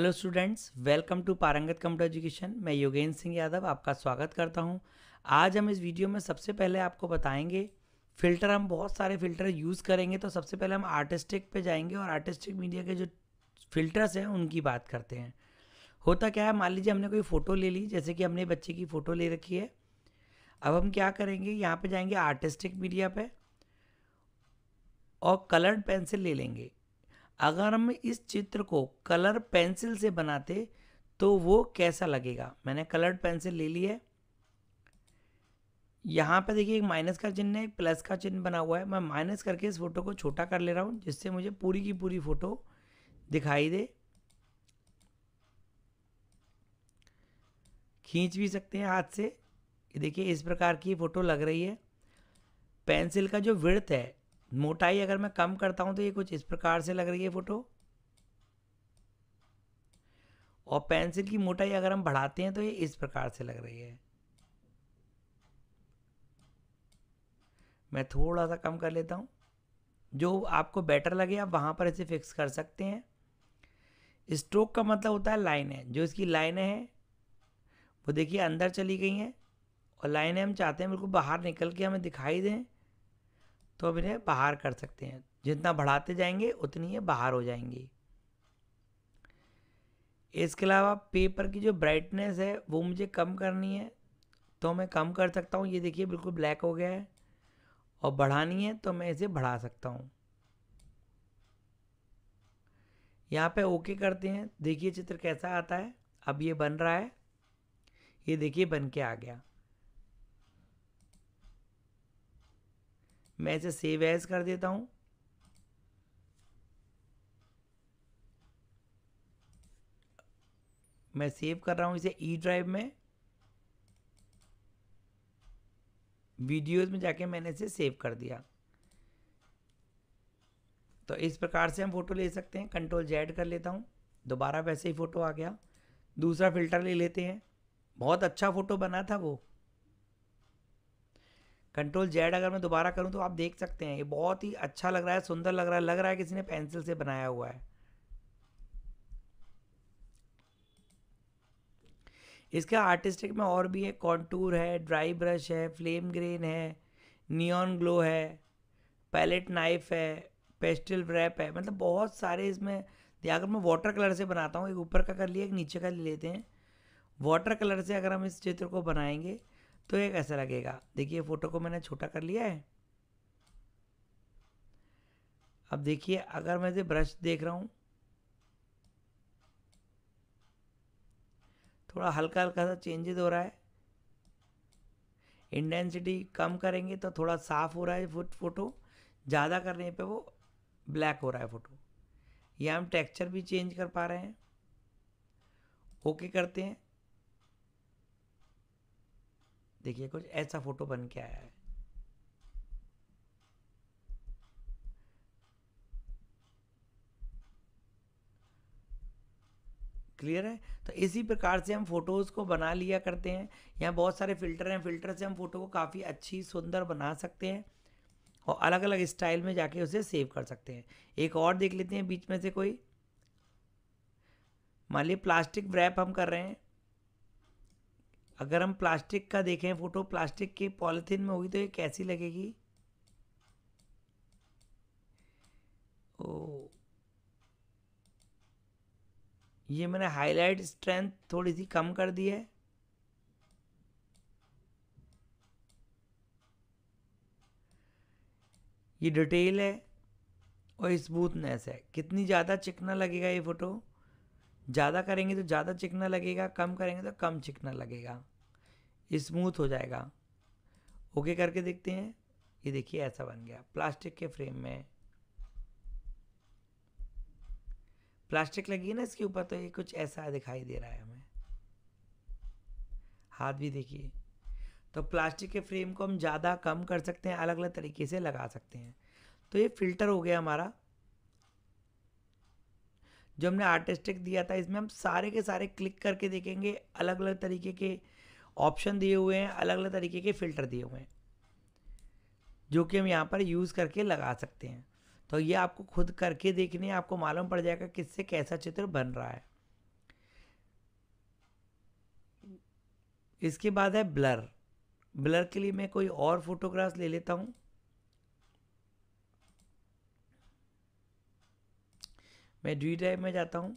hello students welcome to Parangat computer education मैं योगेंद्र सिंह यादव आपका स्वागत करता हूं आज हम इस वीडियो में सबसे पहले आपको बताएंगे फ़िल्टर हम बहुत सारे फ़िल्टर यूज़ करेंगे तो सबसे पहले हम आर्टिस्टिक पे जाएंगे और आर्टिस्टिक मीडिया के जो फ़िल्टर्स हैं उनकी बात करते हैं होता क्या है मान लीजिए हमने कोई फ़ोटो ले ली जैसे कि हमने बच्चे की फ़ोटो ले रखी है अब हम क्या करेंगे यहाँ पर जाएंगे आर्टिस्टिक मीडिया पर और कलर्ड पेंसिल ले लेंगे अगर हम इस चित्र को कलर पेंसिल से बनाते तो वो कैसा लगेगा मैंने कलर्ड पेंसिल ले ली है यहाँ पे देखिए एक माइनस का चिन्ह है एक प्लस का चिन्ह बना हुआ है मैं माइनस करके इस फोटो को छोटा कर ले रहा हूँ जिससे मुझे पूरी की पूरी फ़ोटो दिखाई दे खींच भी सकते हैं हाथ से देखिए इस प्रकार की फ़ोटो लग रही है पेंसिल का जो विड़थ है मोटाई अगर मैं कम करता हूँ तो ये कुछ इस प्रकार से लग रही है फ़ोटो और पेंसिल की मोटाई अगर हम बढ़ाते हैं तो ये इस प्रकार से लग रही है मैं थोड़ा सा कम कर लेता हूँ जो आपको बेटर लगे आप वहाँ पर इसे फिक्स कर सकते हैं स्ट्रोक का मतलब होता है लाइन है जो इसकी लाइने हैं वो देखिए अंदर चली गई हैं और लाइनें हम चाहते हैं बिल्कुल बाहर निकल के हमें दिखाई दें तो अब इन्हें बाहर कर सकते हैं जितना बढ़ाते जाएंगे उतनी ये बाहर हो जाएंगी इसके अलावा पेपर की जो ब्राइटनेस है वो मुझे कम करनी है तो मैं कम कर सकता हूँ ये देखिए बिल्कुल ब्लैक हो गया है और बढ़ानी है तो मैं इसे बढ़ा सकता हूँ यहाँ पे ओके करते हैं देखिए चित्र कैसा आता है अब ये बन रहा है ये देखिए बन के आ गया मैं इसे सेव एज कर देता हूँ मैं सेव कर रहा हूँ इसे ई ड्राइव में वीडियोस में जाके मैंने इसे सेव कर दिया तो इस प्रकार से हम फ़ोटो ले सकते हैं कंट्रोल जेड कर लेता हूँ दोबारा वैसे ही फ़ोटो आ गया दूसरा फ़िल्टर ले लेते हैं बहुत अच्छा फ़ोटो बना था वो कंट्रोल जेड अगर मैं दोबारा करूँ तो आप देख सकते हैं ये बहुत ही अच्छा लग रहा है सुंदर लग रहा है लग रहा है किसी ने पेंसिल से बनाया हुआ है इसके आर्टिस्टिक में और भी है कॉन्टूर है ड्राई ब्रश है फ्लेम ग्रेन है नियॉन ग्लो है पैलेट नाइफ है पेस्टल रैप है मतलब बहुत सारे इसमें अगर मैं वाटर कलर से बनाता हूँ एक ऊपर का कर लिया एक नीचे का ले लेते हैं वाटर कलर से अगर हम इस चित्र को बनाएंगे तो ये कैसा लगेगा देखिए फ़ोटो को मैंने छोटा कर लिया है अब देखिए अगर मैं इसे ब्रश देख रहा हूँ थोड़ा हल्का हल्का सा चेंजेस हो रहा है इंटेंसिटी कम करेंगे तो थोड़ा साफ़ हो रहा है फ़ोटो ज़्यादा करने पे वो ब्लैक हो रहा है फ़ोटो या हम टेक्सचर भी चेंज कर पा रहे हैं ओके करते हैं देखिए कुछ ऐसा फोटो बन के आया है क्लियर है तो इसी प्रकार से हम फोटोज़ को बना लिया करते हैं यहाँ बहुत सारे फिल्टर हैं फिल्टर से हम फोटो को काफ़ी अच्छी सुंदर बना सकते हैं और अलग अलग स्टाइल में जाके उसे सेव कर सकते हैं एक और देख लेते हैं बीच में से कोई मान लीजिए प्लास्टिक रैप हम कर रहे हैं अगर हम प्लास्टिक का देखें फ़ोटो प्लास्टिक की पॉलिथीन में होगी तो ये कैसी लगेगी ओ ये मैंने हाईलाइट स्ट्रेंथ थोड़ी सी कम कर दी है ये डिटेल है और स्मूथनेस है कितनी ज़्यादा चिकना लगेगा ये फ़ोटो ज़्यादा करेंगे तो ज़्यादा चिकना लगेगा कम करेंगे तो कम चिकना लगेगा स्मूथ हो जाएगा ओके करके देखते हैं ये देखिए ऐसा बन गया प्लास्टिक के फ्रेम में प्लास्टिक लगी है ना इसके ऊपर तो ये कुछ ऐसा दिखाई दे रहा है हमें हाथ भी देखिए तो प्लास्टिक के फ्रेम को हम ज़्यादा कम कर सकते हैं अलग अलग तरीके से लगा सकते हैं तो ये फिल्टर हो गया हमारा जो हमने आर्टिस्टिक दिया था इसमें हम सारे के सारे क्लिक करके देखेंगे अलग अलग तरीके के ऑप्शन दिए हुए हैं अलग अलग तरीके के फ़िल्टर दिए हुए हैं जो कि हम यहाँ पर यूज़ करके लगा सकते हैं तो ये आपको खुद करके देखने आपको मालूम पड़ जाएगा किससे कैसा चित्र बन रहा है इसके बाद है ब्लर ब्लर के लिए मैं कोई और फोटोग्राफ ले लेता हूँ मैं डी ड्राइव में जाता हूँ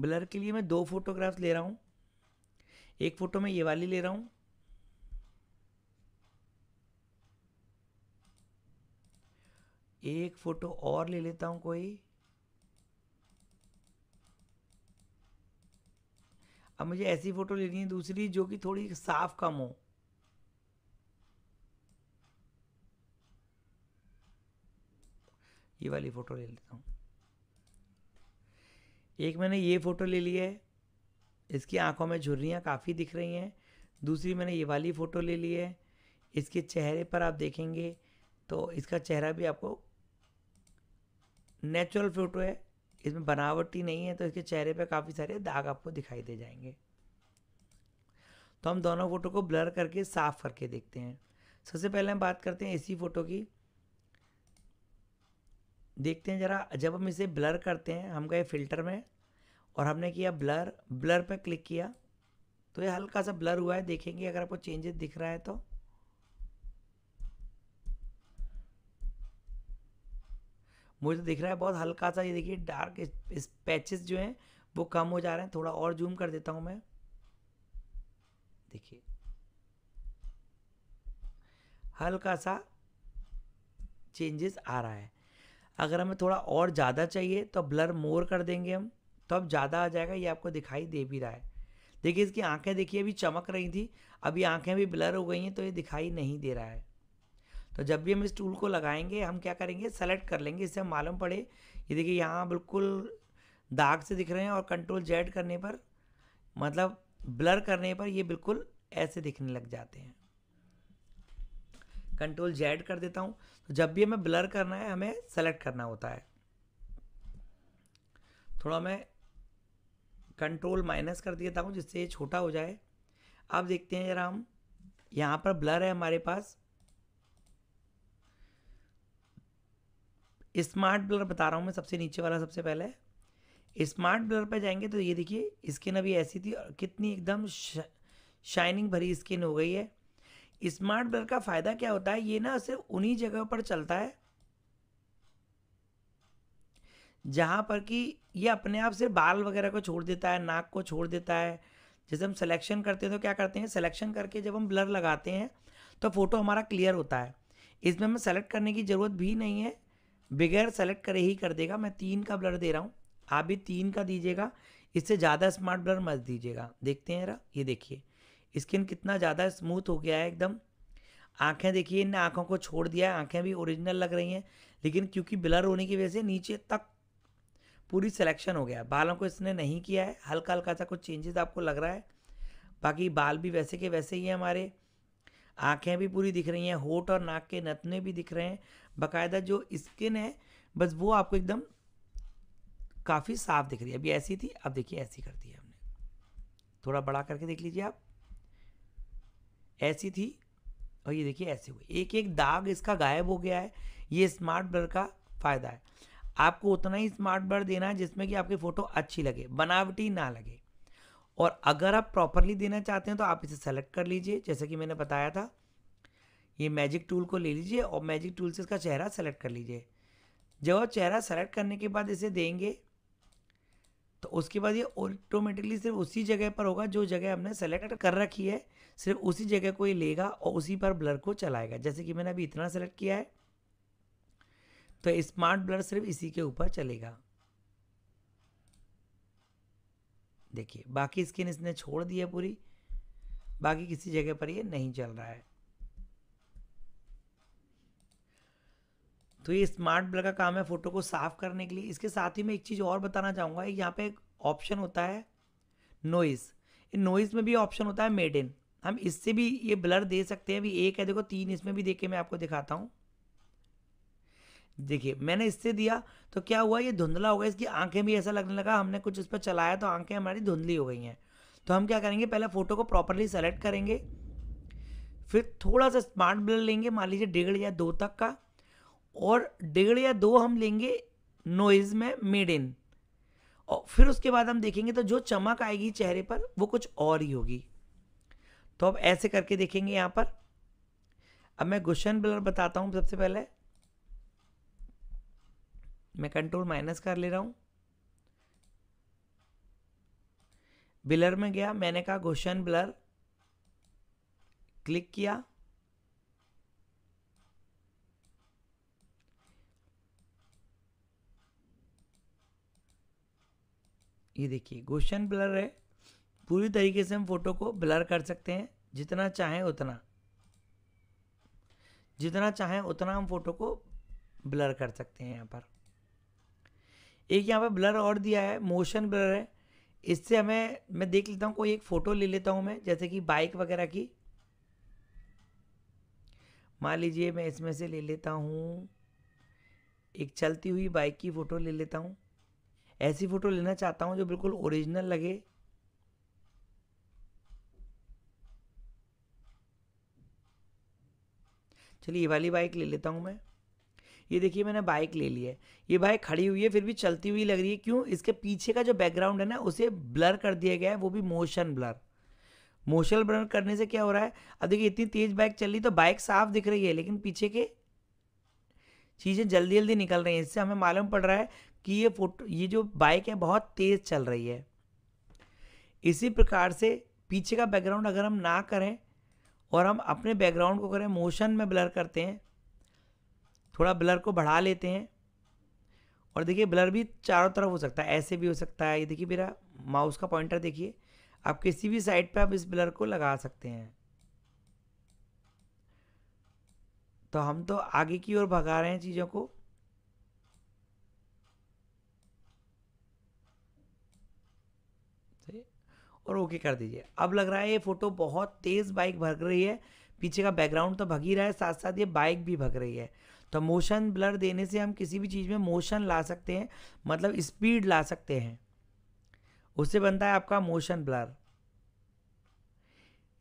ब्लर के लिए मैं दो फोटोग्राफ्स ले रहा हूँ एक फ़ोटो मैं ये वाली ले रहा हूँ एक फ़ोटो और ले लेता हूँ कोई अब मुझे ऐसी फ़ोटो लेनी है दूसरी जो कि थोड़ी साफ कम हो ये वाली फ़ोटो ले लेता हूँ एक मैंने ये फ़ोटो ले ली है इसकी आंखों में झुर्रियाँ काफ़ी दिख रही हैं दूसरी मैंने ये वाली फ़ोटो ले ली है इसके चेहरे पर आप देखेंगे तो इसका चेहरा भी आपको नेचुरल फ़ोटो है इसमें बनावटी नहीं है तो इसके चेहरे पर काफ़ी सारे दाग आपको दिखाई दे जाएंगे तो हम दोनों फ़ोटो को ब्लर करके साफ़ करके देखते हैं सबसे पहले हम बात करते हैं इसी फ़ोटो की देखते हैं ज़रा जब हम इसे ब्लर करते हैं हम गए फ़िल्टर में और हमने किया ब्लर ब्लर पर क्लिक किया तो ये हल्का सा ब्लर हुआ है देखेंगे अगर आपको चेंजेस दिख रहा है तो मुझे तो दिख रहा है बहुत हल्का सा ये देखिए डार्क इस, पैचेस जो हैं वो कम हो जा रहे हैं थोड़ा और जूम कर देता हूँ मैं देखिए हल्का सा चेंजेस आ रहा है अगर हमें थोड़ा और ज़्यादा चाहिए तो ब्लर मोर कर देंगे हम तो अब ज़्यादा आ जाएगा ये आपको दिखाई दे भी रहा है देखिए इसकी आंखें देखिए अभी चमक रही थी अभी आंखें भी ब्लर हो गई हैं तो ये दिखाई नहीं दे रहा है तो जब भी हम इस टूल को लगाएंगे हम क्या करेंगे सेलेक्ट कर लेंगे इससे हम मालूम पड़े ये देखिए यहाँ बिल्कुल दाग से दिख रहे हैं और कंट्रोल जेड करने पर मतलब ब्लर करने पर ये बिल्कुल ऐसे दिखने लग जाते हैं कंट्रोल जेड कर देता हूँ तो जब भी हमें ब्लर करना है हमें सेलेक्ट करना होता है थोड़ा मैं कंट्रोल माइनस कर देता हूँ जिससे ये छोटा हो जाए आप देखते हैं ज़रा हम यहाँ पर ब्लर है हमारे पास स्मार्ट ब्लर बता रहा हूँ मैं सबसे नीचे वाला सबसे पहले स्मार्ट ब्लर पर जाएंगे तो ये देखिए स्किन अभी ऐसी थी और कितनी एकदम शाइनिंग भरी स्किन हो गई है स्मार्ट ब्लर का फ़ायदा क्या होता है ये ना सिर्फ उन्हीं जगह पर चलता है जहाँ पर कि ये अपने आप से बाल वगैरह को छोड़ देता है नाक को छोड़ देता है जैसे हम सिलेक्शन करते हैं तो क्या करते हैं सिलेक्शन करके जब हम ब्लर लगाते हैं तो फ़ोटो हमारा क्लियर होता है इसमें हमें सेलेक्ट करने की ज़रूरत भी नहीं है बगैर सेलेक्ट करे ही कर देगा मैं तीन का ब्लर दे रहा हूँ आप भी तीन का दीजिएगा इससे ज़्यादा स्मार्ट ब्लर मत दीजिएगा देखते हैं रा ये देखिए स्किन कितना ज़्यादा स्मूथ हो गया है एकदम आँखें देखिए इनने आँखों को छोड़ दिया है आँखें भी ओरिजिनल लग रही हैं लेकिन क्योंकि ब्लर होने की वजह से नीचे तक पूरी सिलेक्शन हो गया बालों को इसने नहीं किया है हल्का हल्का सा कुछ चेंजेस आपको लग रहा है बाकी बाल भी वैसे के वैसे ही हैं हमारे आँखें भी पूरी दिख रही हैं होट और नाक के नतने भी दिख रहे हैं बाकायदा जो स्किन है बस वो आपको एकदम काफ़ी साफ दिख रही है अभी ऐसी थी अब देखिए ऐसी कर दी है हमने थोड़ा बड़ा करके देख लीजिए आप ऐसी थी और ये देखिए ऐसे हुई एक एक दाग इसका गायब हो गया है ये स्मार्ट ब्लर का फ़ायदा है आपको उतना ही स्मार्ट ब्लर देना है जिसमें कि आपकी फ़ोटो अच्छी लगे बनावटी ना लगे और अगर आप प्रॉपरली देना चाहते हैं तो आप इसे सेलेक्ट कर लीजिए जैसे कि मैंने बताया था ये मैजिक टूल को ले लीजिए और मैजिक टूल से इसका चेहरा सेलेक्ट कर लीजिए जब आप चेहरा सेलेक्ट करने के बाद इसे देंगे तो उसके बाद ये ऑटोमेटिकली सिर्फ उसी जगह पर होगा जो जगह हमने सेलेक्ट कर रखी है सिर्फ उसी जगह को ये लेगा और उसी पर ब्लर को चलाएगा जैसे कि मैंने अभी इतना सेलेक्ट किया है तो स्मार्ट ब्लर सिर्फ इसी के ऊपर चलेगा देखिए बाकी स्किन इसने छोड़ दी है पूरी बाकी किसी जगह पर ये नहीं चल रहा है तो ये स्मार्ट ब्लर का काम है फोटो को साफ करने के लिए इसके साथ ही मैं एक चीज़ और बताना चाहूँगा यहाँ पे एक ऑप्शन होता है नोइस नोइस में भी ऑप्शन होता है मेड इन हम इससे भी ये ब्लर दे सकते हैं अभी एक है देखो तीन इसमें भी देख के मैं आपको दिखाता हूँ देखिए मैंने इससे दिया तो क्या हुआ ये धुंधला हो गया इसकी आंखें भी ऐसा लगने लगा हमने कुछ इस पर चलाया तो आंखें हमारी धुंधली हो गई हैं तो हम क्या करेंगे पहले फ़ोटो को प्रॉपरली सेलेक्ट करेंगे फिर थोड़ा सा स्मार्ट ब्लर लेंगे मान लीजिए डेढ़ या दो तक का और डेढ़ या दो हम लेंगे नोइज़ में मेड इन और फिर उसके बाद हम देखेंगे तो जो चमक आएगी चेहरे पर वो कुछ और ही होगी तो अब ऐसे करके देखेंगे यहाँ पर अब मैं गुशन ब्लर बताता हूँ सबसे पहले मैं कंट्रोल माइनस कर ले रहा हूँ बिलर में गया मैंने कहा क्वेश्चन ब्लर क्लिक किया ये देखिए क्वेश्चन ब्लर है पूरी तरीके से हम फोटो को ब्लर कर सकते हैं जितना चाहें उतना जितना चाहें उतना हम फोटो को ब्लर कर सकते हैं यहाँ पर एक यहाँ पे ब्लर और दिया है मोशन ब्लर है इससे हमें मैं देख लेता हूँ कोई एक फ़ोटो ले लेता हूँ मैं जैसे कि बाइक वगैरह की मान लीजिए मैं इसमें से ले लेता हूँ एक चलती हुई बाइक की फ़ोटो ले लेता हूँ ऐसी फ़ोटो लेना चाहता हूँ जो बिल्कुल ओरिजिनल लगे चलिए ये वाली बाइक ले लेता हूँ मैं ये देखिए मैंने बाइक ले ली है ये बाइक खड़ी हुई है फिर भी चलती हुई लग रही है क्यों इसके पीछे का जो बैकग्राउंड है ना उसे ब्लर कर दिया गया है वो भी मोशन ब्लर मोशन ब्लर करने से क्या हो रहा है अब देखिए इतनी तेज़ बाइक चल रही तो बाइक साफ दिख रही है लेकिन पीछे के चीज़ें जल्दी जल्दी निकल रही हैं इससे हमें मालूम पड़ रहा है कि ये फोटो ये जो बाइक है बहुत तेज़ चल रही है इसी प्रकार से पीछे का बैकग्राउंड अगर हम ना करें और हम अपने बैकग्राउंड को करें मोशन में ब्लर करते हैं थोड़ा ब्लर को बढ़ा लेते हैं और देखिए ब्लर भी चारों तरफ हो सकता है ऐसे भी हो सकता है ये देखिए मेरा माउस का पॉइंटर देखिए आप किसी भी साइड पे आप इस ब्लर को लगा सकते हैं तो हम तो आगे की ओर भगा रहे हैं चीज़ों को और ओके कर दीजिए अब लग रहा है ये फ़ोटो बहुत तेज़ बाइक भग रही है पीछे का बैकग्राउंड तो भग ही रहा है साथ साथ ये बाइक भी भग रही है तो मोशन ब्लर देने से हम किसी भी चीज़ में मोशन ला सकते हैं मतलब स्पीड ला सकते हैं उससे बनता है आपका मोशन ब्लर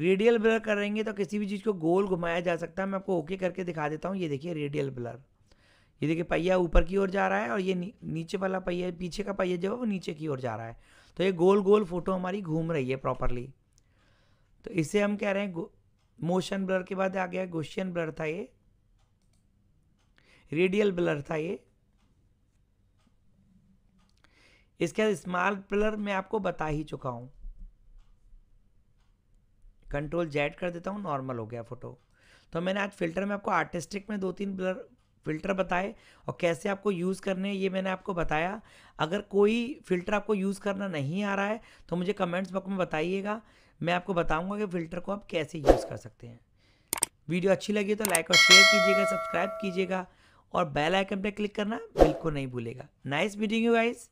रेडियल ब्लर करेंगे तो किसी भी चीज़ को गोल घुमाया जा सकता है मैं आपको ओके करके दिखा देता हूँ ये देखिए रेडियल ब्लर ये देखिए पहिया ऊपर की ओर जा रहा है और ये नीचे वाला पहिया पीछे का पहिया जो है वो नीचे की ओर जा रहा है तो ये गोल गोल फोटो हमारी घूम रही है प्रॉपरली तो इसे हम कह रहे हैं मोशन ब्लर के बाद आ गया क्वेश्चन ब्लर था ये रेडियल पिलर था ये इसके बाद स्मार्ट पिलर मैं आपको बता ही चुका हूँ कंट्रोल जेड कर देता हूँ नॉर्मल हो गया फोटो तो मैंने आज फिल्टर में आपको आर्टिस्टिक में दो तीन ब्लर फिल्टर बताए और कैसे आपको यूज़ करने ये मैंने आपको बताया अगर कोई फिल्टर आपको यूज़ करना नहीं आ रहा है तो मुझे कमेंट्स बॉक्स में बताइएगा मैं आपको बताऊंगा कि फ़िल्टर को आप कैसे यूज़ कर सकते हैं वीडियो अच्छी लगी तो लाइक और शेयर कीजिएगा सब्सक्राइब कीजिएगा और बेल आइकन पर क्लिक करना बिल्कुल नहीं भूलेगा नाइस मीटिंग यू गाइस